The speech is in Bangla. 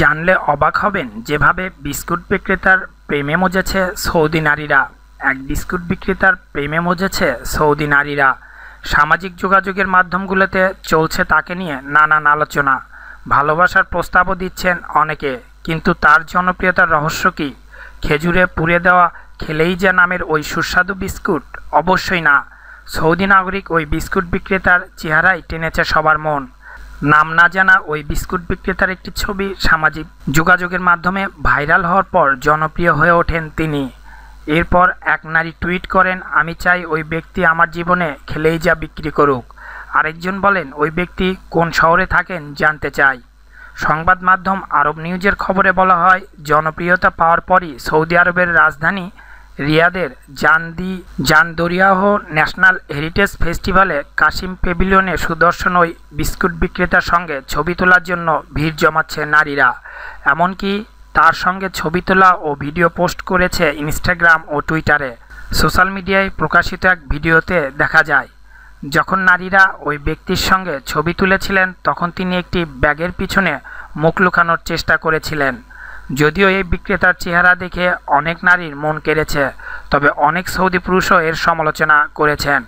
জানলে অবাক হবেন যেভাবে বিস্কুট বিক্রেতার প্রেমে মজেছে সৌদি নারীরা এক বিস্কুট বিক্রেতার প্রেমে মজেছে সৌদি নারীরা সামাজিক যোগাযোগের মাধ্যমগুলোতে চলছে তাকে নিয়ে নানান আলোচনা ভালোবাসার প্রস্তাবও দিচ্ছেন অনেকে কিন্তু তার জনপ্রিয়তার রহস্য কি খেজুরে পুড়ে দেওয়া খেলেই যা নামের ওই সুস্বাদু বিস্কুট অবশ্যই না সৌদি নাগরিক ওই বিস্কুট বিক্রেতার চেহারাই টেনেছে সবার মন নাম না জানা ওই বিস্কুট বিক্রেতার একটি ছবি সামাজিক যোগাযোগের মাধ্যমে ভাইরাল হওয়ার পর জনপ্রিয় হয়ে ওঠেন তিনি এরপর এক নারী টুইট করেন আমি চাই ওই ব্যক্তি আমার জীবনে খেলেই যা বিক্রি করুক আরেকজন বলেন ওই ব্যক্তি কোন শহরে থাকেন জানতে চাই সংবাদ মাধ্যম আরব নিউজের খবরে বলা হয় জনপ্রিয়তা পাওয়ার পরই সৌদি আরবের রাজধানী রিয়াদের জান্দি জানদরিয়াহ ন্যাশনাল হেরিটেজ ফেস্টিভ্যালে কাশিম পেভিলিয়নে সুদর্শন ওই বিস্কুট বিক্রেতার সঙ্গে ছবি তোলার জন্য ভিড় জমাচ্ছে নারীরা এমনকি তার সঙ্গে ছবি তোলা ও ভিডিও পোস্ট করেছে ইনস্টাগ্রাম ও টুইটারে সোশ্যাল মিডিয়ায় প্রকাশিত এক ভিডিওতে দেখা যায় যখন নারীরা ওই ব্যক্তির সঙ্গে ছবি তুলেছিলেন তখন তিনি একটি ব্যাগের পিছনে মুখ লুকানোর চেষ্টা করেছিলেন যদিও এই বিক্রেতার চেহারা দেখে অনেক নারীর মন কেড়েছে তবে অনেক সৌদি পুরুষও এর সমালোচনা করেছেন